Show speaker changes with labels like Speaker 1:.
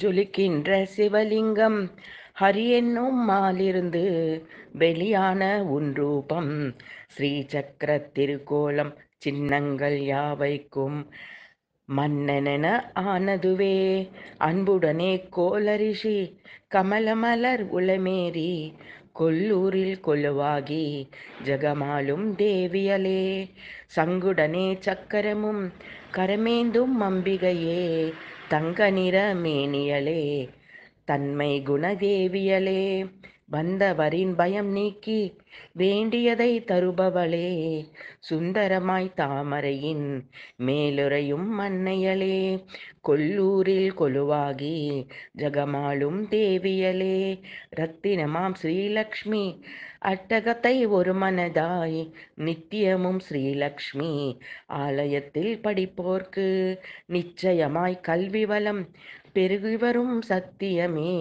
Speaker 1: ஜொலிக்கின்ற சிவலிங்கம் ஹரி என்னும் மாலிருந்து வெளியான உன் ஸ்ரீ ஸ்ரீசக்கர திருக்கோலம் சின்னங்கள் யாவைக்கும் மன்னனென ஆனதுவே அன்புடனே கோலரிஷி கமலமலர் உளமேறி கொல்லூரில் கொலுவாகி ஜெகமாலும் தேவியலே சங்குடனே சக்கரமும் கரமேந்தும் அம்பிகையே தங்க நிற மேனியலே தன்மை குணதேவியலே வந்தவரின் பயம் நீக்கி வேண்டியதை தருபவளே சுந்தரமாய் தாமரையின் மேலுறையும் மன்னையலே கொல்லூரில் கொலுவாகி ஜகமாலும் தேவியலே ரத்தினமாம் ஸ்ரீலக்ஷ்மி அட்டகத்தை ஒரு மனதாய் நித்தியமும் ஸ்ரீலக்ஷ்மி ஆலயத்தில் படிப்போர்க்கு நிச்சயமாய் கல்வி வளம் பெருகி வரும் சத்தியமே